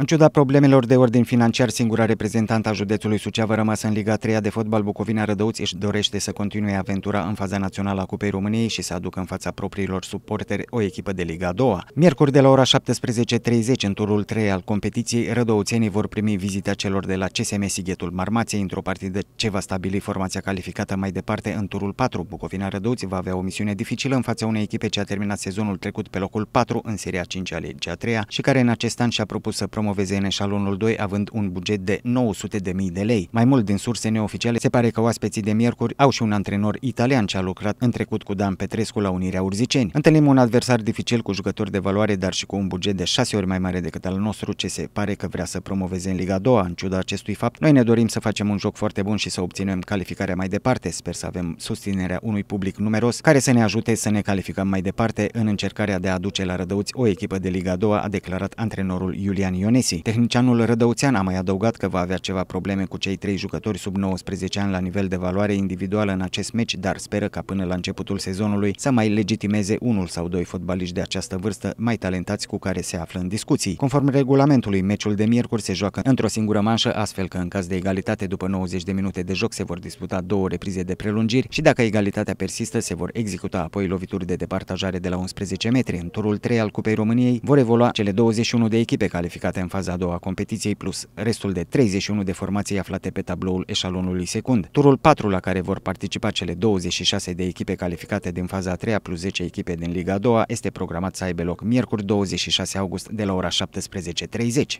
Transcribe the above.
În ciuda problemelor de ordin financiar, singura reprezentantă a județului Suceava rămasă în Liga 3 de fotbal Bucovina Rădăuți își dorește să continue aventura în faza națională a Cupei României și să aducă în fața propriilor suporteri o echipă de Liga 2. Miercuri de la ora 17.30 în turul 3 al competiției, rădăuțenii vor primi vizita celor de la CSM Sighetul Marmației într-o partidă ce va stabili formația calificată mai departe în turul 4. Bucovina Rădăuți va avea o misiune dificilă în fața unei echipe ce a terminat sezonul trecut pe locul 4 în seria 5 a liga a 3 și care în acest an și-a propus să promoveze promoveze în eșalonul 2, având un buget de 900.000 de lei. Mai mult din surse neoficiale, se pare că oaspeții de miercuri au și un antrenor italian ce a lucrat în trecut cu Dan Petrescu la Unirea Urziceni. Întâlnim un adversar dificil cu jucători de valoare, dar și cu un buget de 6 ori mai mare decât al nostru, ce se pare că vrea să promoveze în Liga 2. În ciuda acestui fapt, noi ne dorim să facem un joc foarte bun și să obținem calificarea mai departe. Sper să avem susținerea unui public numeros care să ne ajute să ne calificăm mai departe în încercarea de a aduce la rădăuți o echipă de Liga a a declarat antrenorul Iulian Ionescu. Messi. Tehnicianul Rădăuțean a mai adăugat că va avea ceva probleme cu cei trei jucători sub 19 ani la nivel de valoare individuală în acest meci, dar speră ca până la începutul sezonului să mai legitimeze unul sau doi fotbaliști de această vârstă mai talentați cu care se află în discuții. Conform regulamentului, meciul de miercuri se joacă într-o singură manșă, astfel că în caz de egalitate după 90 de minute de joc se vor disputa două reprize de prelungiri și dacă egalitatea persistă se vor executa apoi lovituri de departajare de la 11 metri. În turul 3 al Cupei României vor evolua cele 21 de echipe calificate în în faza a doua a competiției, plus restul de 31 de formații aflate pe tabloul eșalonului secund. Turul 4 la care vor participa cele 26 de echipe calificate din faza a treia plus 10 echipe din Liga a doua este programat să aibă loc miercuri 26 august de la ora 17.30.